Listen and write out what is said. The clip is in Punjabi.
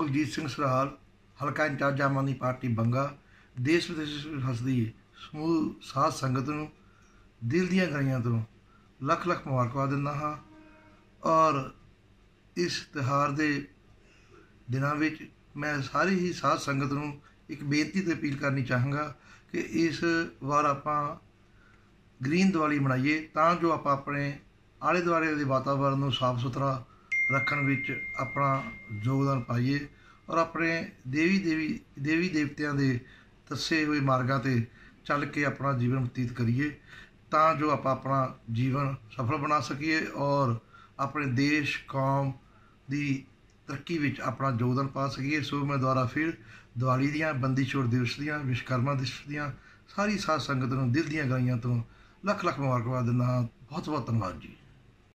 ਕੁਲਜੀਤ ਸਿੰਘ ਸਰਾਲ ਹਲਕਾ ਇੰਚਾਰਜ ਆਮ ਪਾਰਟੀ ਬੰਗਾ ਦੇਸ਼ ਵਿਦੇਸ਼ ਹੱਸਦੀ ਸਮੂਹ ਸਾਧ ਸੰਗਤ ਨੂੰ ਦਿਲ ਦੀਆਂ ਗਲੀਆਂ ਤੋਂ ਲੱਖ ਲੱਖ ਮੁਬਾਰਕਾਂ ਦਿੰਦਾ ਹਾਂ ਔਰ ਇਸ ਤਿਹਾਰ ਦੇ ਦਿਨਾਂ ਵਿੱਚ ਮੈਂ ਸਾਰੀ ਹੀ ਸਾਧ ਸੰਗਤ ਨੂੰ ਇੱਕ ਬੇਨਤੀ ਤੇ ਅਪੀਲ ਕਰਨੀ ਚਾਹਾਂਗਾ ਕਿ ਇਸ ਵਾਰ ਆਪਾਂ ਗ੍ਰੀਨ ਦੀਵਾਲੀ ਮਨਾਈਏ ਤਾਂ ਜੋ ਆਪਾਂ ਆਪਣੇ ਆਲੇ ਦੁਆਲੇ ਦੇ ਵਾਤਾਵਰਣ ਨੂੰ ਸਾਫ਼ ਸੁਥਰਾ ਰੱਖਣ ਵਿੱਚ ਆਪਣਾ ਯੋਗਦਾਨ ਪਾਈਏ ਔਰ ਆਪਣੇ ਦੇਵੀ ਦੇਵੀ ਦੇਵੀ ਦੇਵਤਿਆਂ ਦੇ ਦੱਸੇ ਹੋਏ ਮਾਰਗਾਂ ਤੇ ਚੱਲ ਕੇ ਆਪਣਾ ਜੀਵਨ ਬਤੀਤ ਕਰੀਏ ਤਾਂ ਜੋ ਆਪਾਂ ਆਪਣਾ ਜੀਵਨ ਸਫਲ ਬਣਾ ਸਕੀਏ ਔਰ ਆਪਣੇ ਦੇਸ਼ ਕੌਮ ਦੀ ਤਰੱਕੀ ਵਿੱਚ ਆਪਣਾ ਯੋਗਦਾਨ ਪਾ ਸਕੀਏ ਸੋ ਮੈਂ ਦੁਆਰਾ ਫਿਰ ਦੀਵਾਲੀ ਦੀਆਂ ਬੰਦੀ ਛੋੜ ਦਿਵਸ ਦੀਆਂ ਵਿਸ਼ਕਰਮਾ ਦਿਵਸ ਦੀਆਂ ਸਾਰੀ ਸਾਧ ਸੰਗਤ ਨੂੰ ਦਿਲ ਦੀਆਂ ਗਾਈਆਂ ਤੋਂ ਲੱਖ ਲੱਖ ਮੁਬਾਰਕਬਾਦ ਦਿੰਦਾ ਹਾਂ ਬਹੁਤ ਬਹੁਤ ਧੰਨਵਾਦ ਜੀ